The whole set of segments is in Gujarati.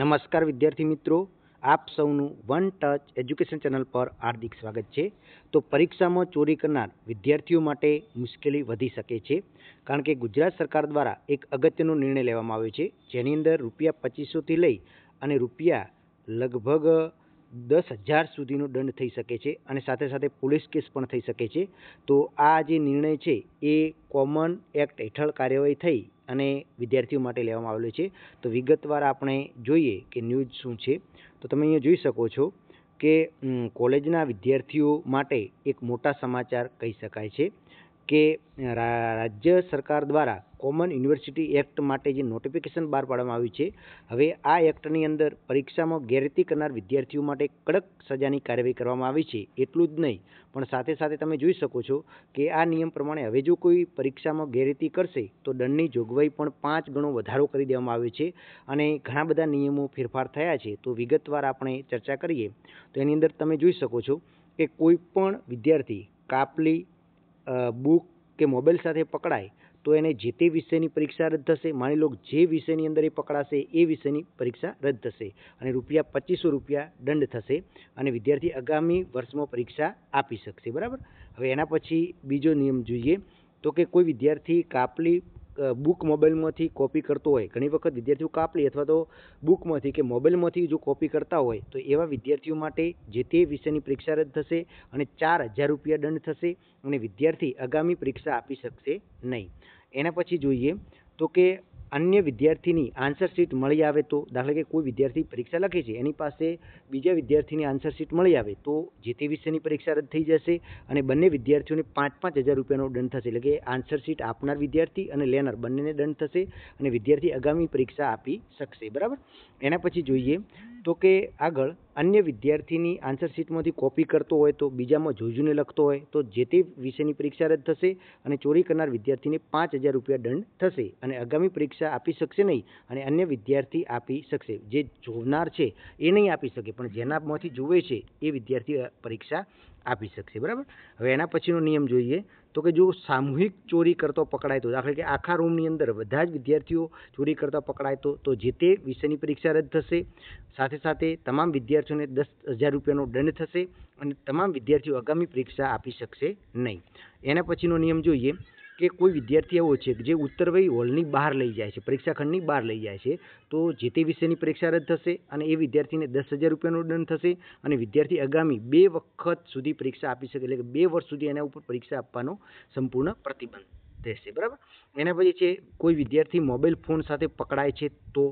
નમસ્કાર વિદ્યાર્થી મિત્રો આપ સૌનું વન ટચ એજ્યુકેશન ચેનલ પર હાર્દિક સ્વાગત છે તો પરીક્ષામાં ચોરી કરનાર વિદ્યાર્થીઓ માટે મુશ્કેલી વધી શકે છે કારણ કે ગુજરાત સરકાર દ્વારા એક અગત્યનો નિર્ણય લેવામાં આવ્યો છે જેની અંદર રૂપિયા પચીસોથી લઈ અને રૂપિયા લગભગ દસ હજાર સુધીનો દંડ થઈ શકે છે અને સાથે સાથે પોલીસ કેસ પણ થઈ શકે છે તો આ જે નિર્ણય છે એ કોમન એક્ટ હેઠળ કાર્યવાહી થઈ અને વિદ્યાર્થીઓ માટે લેવામાં આવેલો છે તો વિગતવાર આપણે જોઈએ કે ન્યૂઝ શું છે તો તમે અહીંયા જોઈ શકો છો કે કોલેજના વિદ્યાર્થીઓ માટે એક મોટા સમાચાર કહી શકાય છે કે રાજ્ય સરકાર દ્વારા કોમન યુનિવર્સિટી એક્ટ માટે જે નોટિફિકેશન બહાર પાડવામાં આવી છે હવે આ એક્ટની અંદર પરીક્ષામાં ગેરરીતિ કરનાર વિદ્યાર્થીઓ માટે કડક સજાની કાર્યવાહી કરવામાં આવી છે એટલું જ નહીં પણ સાથે સાથે તમે જોઈ શકો છો કે આ નિયમ પ્રમાણે હવે જો કોઈ પરીક્ષામાં ગેરરીતિ કરશે તો દંડની જોગવાઈ પણ પાંચ ગણો વધારો કરી દેવામાં આવ્યો છે અને ઘણા બધા નિયમો ફેરફાર થયા છે તો વિગતવાર આપણે ચર્ચા કરીએ તો એની અંદર તમે જોઈ શકો છો કે કોઈ પણ વિદ્યાર્થી કાપલી બુક કે મોબાઈલ સાથે પકડાય તો એને જે તે વિષયની પરીક્ષા રદ થશે માની લો જે વિષયની અંદર એ પકડાશે એ વિષયની પરીક્ષા રદ થશે અને રૂપિયા પચીસો રૂપિયા દંડ થશે અને વિદ્યાર્થી આગામી વર્ષમાં પરીક્ષા આપી શકશે બરાબર હવે એના પછી બીજો નિયમ જોઈએ તો કે કોઈ વિદ્યાર્થી કાપલી બુક મોબાઈલમાંથી કોપી કરતો હોય ઘણી વખત વિદ્યાર્થીઓ કાપલી અથવા તો બુકમાંથી કે મોબાઈલમાંથી જો કોપી કરતા હોય તો એવા વિદ્યાર્થીઓ માટે જે તે વિષયની પરીક્ષા રદ થશે અને ચાર હજાર રૂપિયા દંડ થશે અને વિદ્યાર્થી આગામી પરીક્ષા આપી શકશે નહીં એના પછી જોઈએ તો કે અન્ય વિદ્યાર્થીની આન્સર શીટ મળી આવે તો દાખલા કે કોઈ વિદ્યાર્થી પરીક્ષા લખે છે એની પાસે બીજા વિદ્યાર્થીની આન્સર શીટ મળી આવે તો જે તે વિષયની પરીક્ષા રદ થઈ જશે અને બંને વિદ્યાર્થીઓને પાંચ પાંચ હજાર રૂપિયાનો દંડ થશે એટલે કે આન્સર શીટ આપનાર વિદ્યાર્થી અને લેનાર બંનેને દંડ થશે અને વિદ્યાર્થી આગામી પરીક્ષા આપી શકશે બરાબર એના પછી જોઈએ તો કે આગળ અન્ય વિદ્યાર્થીની આન્સર શીટમાંથી કોપી કરતો હોય તો બીજામાં જોઈ લખતો હોય તો જે તે વિષયની પરીક્ષા રદ થશે અને ચોરી કરનાર વિદ્યાર્થીને પાંચ હજાર રૂપિયા દંડ થશે અને આગામી પરીક્ષા આપી શકશે નહીં અને અન્ય વિદ્યાર્થી આપી શકશે જે જોનાર છે એ નહીં આપી શકે પણ જેનામાંથી જુએ છે એ વિદ્યાર્થી પરીક્ષા આપી શકશે બરાબર હવે એના પછીનો નિયમ જોઈએ તો કે જો સામૂહિક ચોરી કરતો પકડાય તો દાખલા કે આખા રૂમની અંદર બધા જ વિદ્યાર્થીઓ ચોરી કરતા પકડાય તો તો જે તે વિષયની પરીક્ષા રદ થશે સાથે સાથે તમામ વિદ્યાર્થીઓને દસ હજાર રૂપિયાનો દંડ થશે અને તમામ વિદ્યાર્થીઓ આગામી પરીક્ષા આપી શકશે નહીં એના પછીનો નિયમ જોઈએ કે કોઈ વિદ્યાર્થી એવો છે જે ઉત્તરવહી હોલની બહાર લઈ જાય છે પરીક્ષાખંડની બહાર લઈ જાય છે તો જે તે વિષયની પરીક્ષા રદ થશે અને એ વિદ્યાર્થીને દસ હજાર રૂપિયાનો દંડ થશે અને વિદ્યાર્થી આગામી બે વખત સુધી પરીક્ષા આપી શકે એટલે કે બે વર્ષ સુધી એના ઉપર પરીક્ષા આપવાનો સંપૂર્ણ પ્રતિબંધ રહેશે બરાબર એના પછી છે કોઈ વિદ્યાર્થી મોબાઈલ ફોન સાથે પકડાય છે તો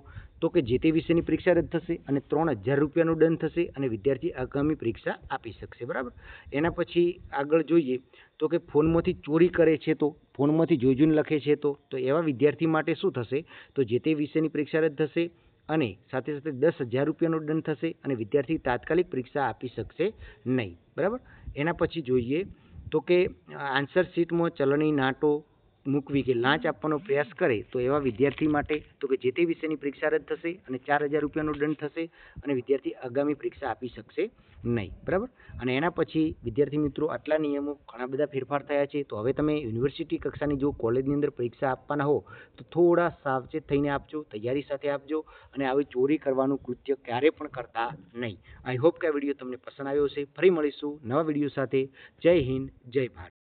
તો કે જે તે વિષયની પરીક્ષા રદ થશે અને ત્રણ હજાર રૂપિયાનું દંડ થશે અને વિદ્યાર્થી આગામી પરીક્ષા આપી શકશે બરાબર એના પછી આગળ જોઈએ તો કે ફોનમાંથી ચોરી કરે છે તો ફોનમાંથી જોઈ જોઈને લખે છે તો તો એવા વિદ્યાર્થી માટે શું થશે તો જે તે વિષયની પરીક્ષા રદ થશે અને સાથે સાથે દસ હજાર રૂપિયાનો દંડ થશે અને વિદ્યાર્થી તાત્કાલિક પરીક્ષા આપી શકશે નહીં બરાબર એના પછી જોઈએ તો કે આન્સર શીટમાં ચલણી નાટો મૂકવી કે લાંચ આપવાનો પ્રયાસ કરે તો એવા વિદ્યાર્થી માટે તો કે જે તે વિષયની પરીક્ષા રદ થશે અને ચાર હજાર રૂપિયાનો દંડ થશે અને વિદ્યાર્થી આગામી પરીક્ષા આપી શકશે નહીં બરાબર અને એના પછી વિદ્યાર્થી મિત્રો આટલા નિયમો ઘણા બધા ફેરફાર થયા છે તો હવે તમે યુનિવર્સિટી કક્ષાની જો કોલેજની અંદર પરીક્ષા આપવાના હો તો થોડા સાવચેત થઈને આપજો તૈયારી સાથે આપજો અને આવી ચોરી કરવાનું કૃત્ય ક્યારે પણ કરતા નહીં આઈ હોપ કે આ વિડીયો તમને પસંદ આવ્યો હશે ફરી મળીશું નવા વિડીયો સાથે જય હિન્દ જય ભારત